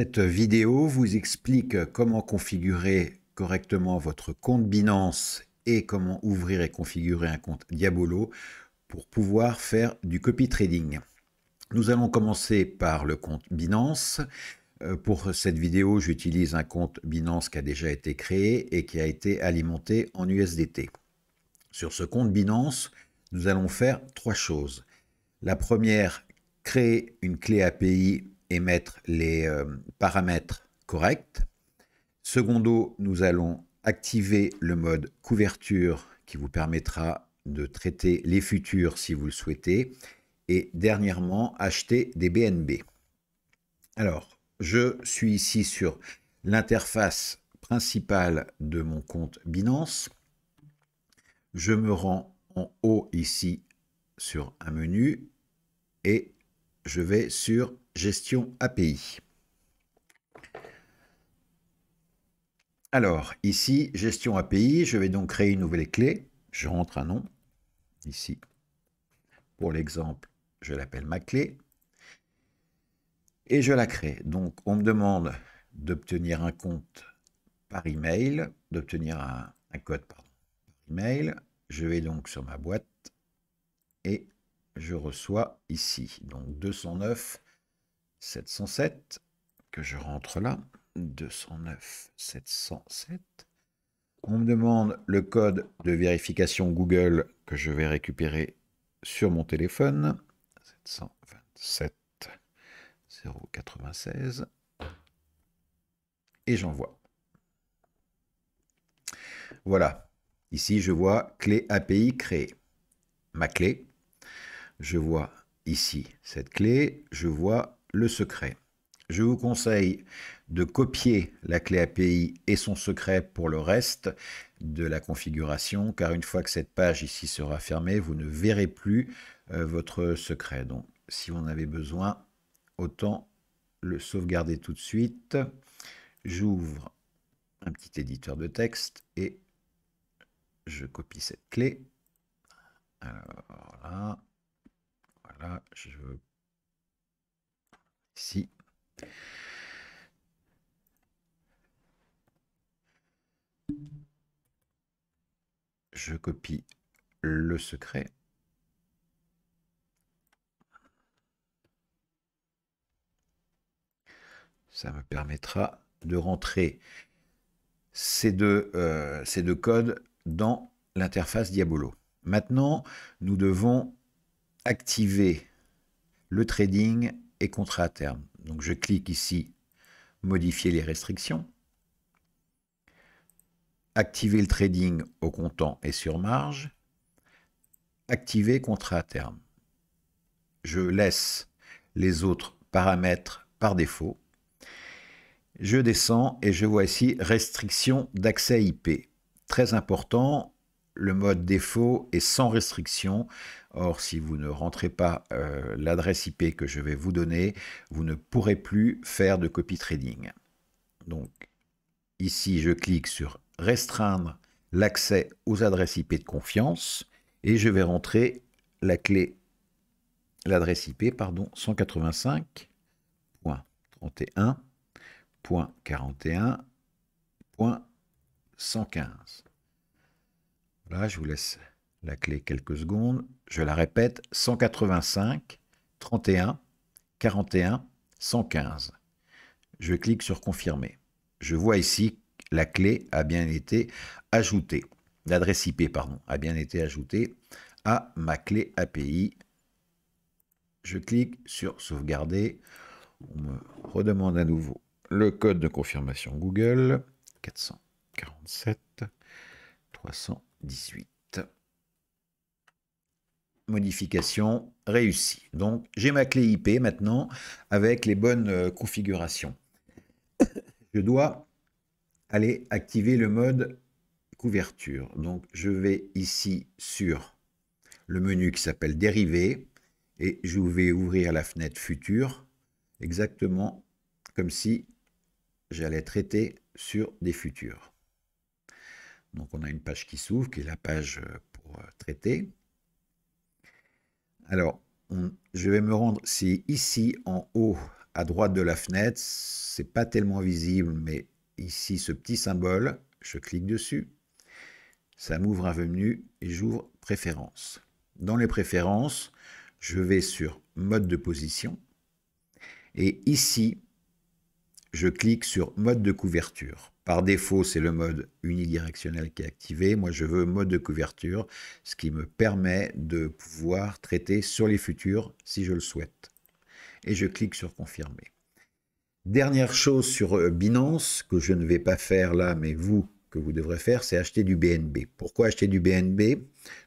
Cette vidéo vous explique comment configurer correctement votre compte Binance et comment ouvrir et configurer un compte Diabolo pour pouvoir faire du copy trading. Nous allons commencer par le compte Binance. Euh, pour cette vidéo, j'utilise un compte Binance qui a déjà été créé et qui a été alimenté en USDT. Sur ce compte Binance, nous allons faire trois choses. La première, créer une clé API mettre les euh, paramètres corrects. Secondo, nous allons activer le mode couverture qui vous permettra de traiter les futurs si vous le souhaitez. Et dernièrement, acheter des BNB. Alors, je suis ici sur l'interface principale de mon compte Binance. Je me rends en haut ici sur un menu et je vais sur gestion API. Alors, ici, gestion API, je vais donc créer une nouvelle clé. Je rentre un nom, ici. Pour l'exemple, je l'appelle ma clé. Et je la crée. Donc, on me demande d'obtenir un compte par email, d'obtenir un, code par email. Je vais donc sur ma boîte et je reçois ici, donc 209 707 que je rentre là. 209 707. On me demande le code de vérification Google que je vais récupérer sur mon téléphone. 727 096. Et j'envoie. Voilà. Ici, je vois clé API créée. Ma clé. Je vois ici cette clé. Je vois le secret. Je vous conseille de copier la clé API et son secret pour le reste de la configuration, car une fois que cette page ici sera fermée, vous ne verrez plus euh, votre secret. Donc, si vous en avez besoin, autant le sauvegarder tout de suite. J'ouvre un petit éditeur de texte et je copie cette clé. Alors là, voilà, je je copie le secret. Ça me permettra de rentrer ces deux, euh, ces deux codes dans l'interface Diabolo. Maintenant, nous devons activer le trading et contrat à terme. Donc je clique ici modifier les restrictions, activer le trading au comptant et sur marge, activer contrat à terme. Je laisse les autres paramètres par défaut. Je descends et je vois ici restriction d'accès IP. Très important, le mode défaut est sans restriction. Or, si vous ne rentrez pas euh, l'adresse IP que je vais vous donner, vous ne pourrez plus faire de copy trading. Donc, ici, je clique sur restreindre l'accès aux adresses IP de confiance et je vais rentrer la clé, l'adresse IP, pardon, 185.31.41.115. Voilà, je vous laisse la clé quelques secondes. Je la répète, 185, 31, 41, 115. Je clique sur confirmer. Je vois ici la clé a bien été ajoutée. L'adresse IP, pardon, a bien été ajoutée à ma clé API. Je clique sur sauvegarder. On me redemande à nouveau le code de confirmation Google 447 318 modification réussie. Donc j'ai ma clé IP maintenant avec les bonnes euh, configurations. Je dois aller activer le mode couverture. Donc je vais ici sur le menu qui s'appelle dérivé et je vais ouvrir la fenêtre futur exactement comme si j'allais traiter sur des futurs. Donc on a une page qui s'ouvre qui est la page euh, pour euh, traiter. Alors, je vais me rendre, ici en haut à droite de la fenêtre, c'est pas tellement visible, mais ici ce petit symbole, je clique dessus, ça m'ouvre un menu et j'ouvre préférences. Dans les préférences, je vais sur mode de position et ici je clique sur mode de couverture. Par défaut, c'est le mode unidirectionnel qui est activé. Moi, je veux mode de couverture, ce qui me permet de pouvoir traiter sur les futurs si je le souhaite. Et je clique sur confirmer. Dernière chose sur euh, Binance, que je ne vais pas faire là, mais vous, vous devrez faire, c'est acheter du BNB. Pourquoi acheter du BNB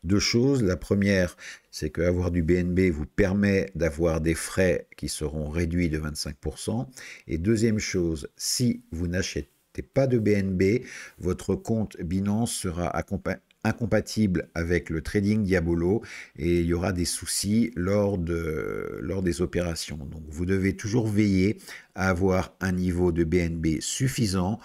Deux choses. La première, c'est qu'avoir du BNB vous permet d'avoir des frais qui seront réduits de 25%. Et deuxième chose, si vous n'achetez pas de BNB, votre compte Binance sera incompatible avec le trading Diabolo et il y aura des soucis lors, de, lors des opérations. Donc vous devez toujours veiller à avoir un niveau de BNB suffisant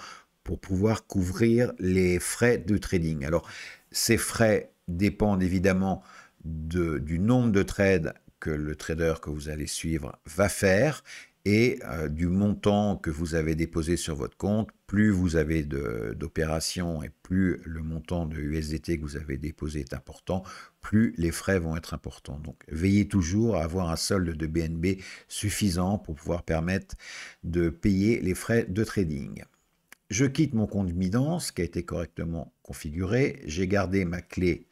pour pouvoir couvrir les frais de trading. Alors, ces frais dépendent évidemment du nombre de trades que le trader que vous allez suivre va faire et euh, du montant que vous avez déposé sur votre compte. Plus vous avez d'opérations et plus le montant de USDT que vous avez déposé est important, plus les frais vont être importants. Donc veillez toujours à avoir un solde de BNB suffisant pour pouvoir permettre de payer les frais de trading. Je quitte mon compte Midance qui a été correctement configuré. J'ai gardé ma clé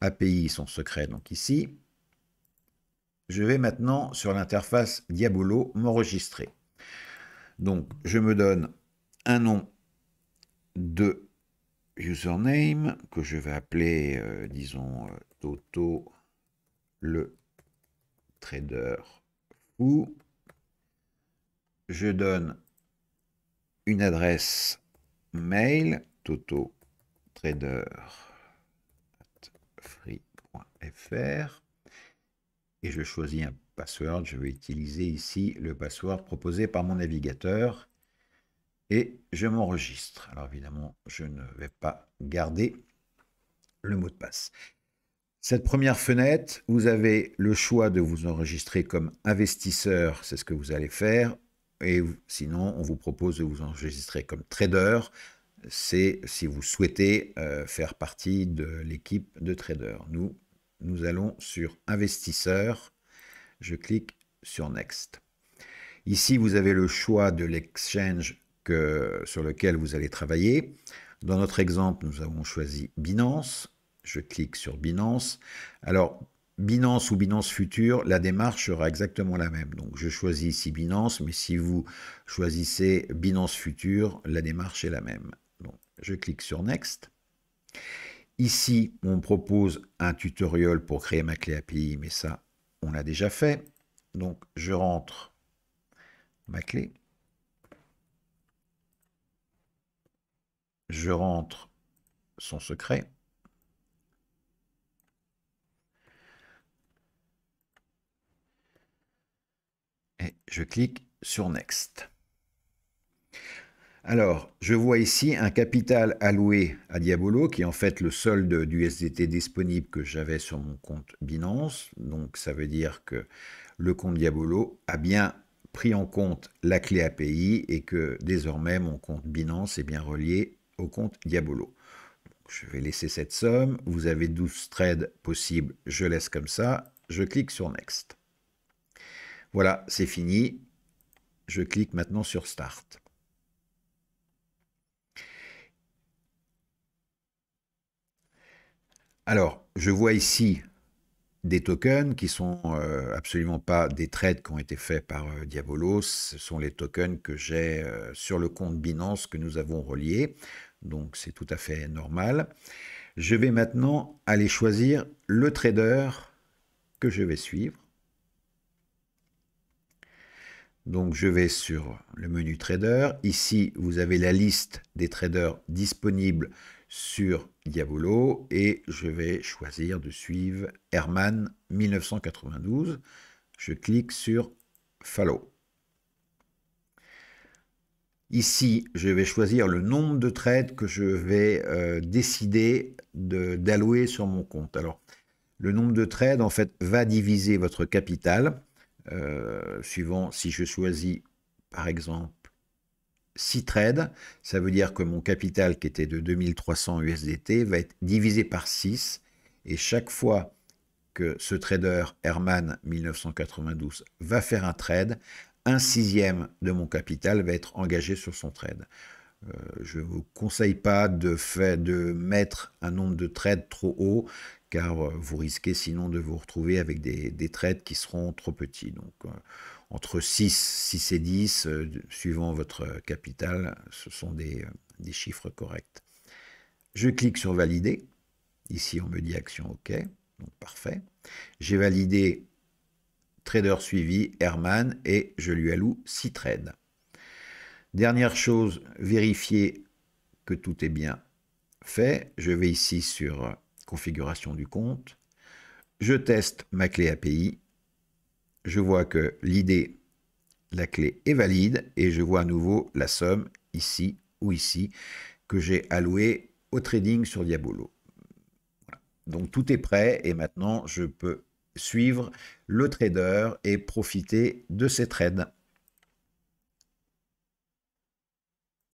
API, son secret, donc ici. Je vais maintenant sur l'interface Diabolo m'enregistrer. Donc, je me donne un nom de username que je vais appeler, euh, disons, euh, Toto le trader ou Je donne une adresse mail toto tototrader.free.fr et je choisis un password. Je vais utiliser ici le password proposé par mon navigateur et je m'enregistre. Alors évidemment, je ne vais pas garder le mot de passe. Cette première fenêtre, vous avez le choix de vous enregistrer comme investisseur, c'est ce que vous allez faire, et sinon, on vous propose de vous enregistrer comme trader. C'est si vous souhaitez euh, faire partie de l'équipe de traders. Nous, nous allons sur investisseurs. Je clique sur Next. Ici, vous avez le choix de l'exchange sur lequel vous allez travailler. Dans notre exemple, nous avons choisi Binance. Je clique sur Binance. Alors, Binance ou Binance Future, la démarche sera exactement la même. Donc je choisis ici Binance, mais si vous choisissez Binance Future, la démarche est la même. je clique sur Next. Ici, on propose un tutoriel pour créer ma clé API, mais ça, on l'a déjà fait. Donc je rentre ma clé. Je rentre son secret. Je clique sur Next. Alors, je vois ici un capital alloué à Diabolo, qui est en fait le solde du SDT disponible que j'avais sur mon compte Binance. Donc, ça veut dire que le compte Diabolo a bien pris en compte la clé API et que désormais, mon compte Binance est bien relié au compte Diabolo. je vais laisser cette somme. Vous avez 12 trades possibles. Je laisse comme ça. Je clique sur Next. Voilà, c'est fini. Je clique maintenant sur Start. Alors, je vois ici des tokens qui sont euh, absolument pas des trades qui ont été faits par euh, Diabolos. Ce sont les tokens que j'ai euh, sur le compte Binance que nous avons relié. Donc, c'est tout à fait normal. Je vais maintenant aller choisir le trader que je vais suivre. Donc je vais sur le menu Trader. Ici, vous avez la liste des traders disponibles sur Diabolo et je vais choisir de suivre Herman 1992. Je clique sur Follow. Ici, je vais choisir le nombre de trades que je vais euh, décider d'allouer sur mon compte. Alors, le nombre de trades, en fait, va diviser votre capital. Euh, suivant si je choisis par exemple 6 trades, ça veut dire que mon capital qui était de 2300 USDT va être divisé par 6 et chaque fois que ce trader Herman 1992 va faire un trade, un sixième de mon capital va être engagé sur son trade. Euh, je ne vous conseille pas de, fait, de mettre un nombre de trades trop haut car euh, vous risquez sinon de vous retrouver avec des, trades qui seront trop petits. Donc euh, entre 6, 6 et 10, euh, suivant votre capital, ce sont des, des chiffres corrects. Je clique sur valider. Ici, on me dit action OK. Donc parfait. J'ai validé trader suivi Herman et je lui alloue 6 trades. Dernière chose, vérifier que tout est bien fait. Je vais ici sur configuration du compte. Je teste ma clé API. Je vois que l'idée, la clé est valide et je vois à nouveau la somme ici ou ici que j'ai alloué au trading sur Diabolo. Donc tout est prêt et maintenant je peux suivre le trader et profiter de ses trades.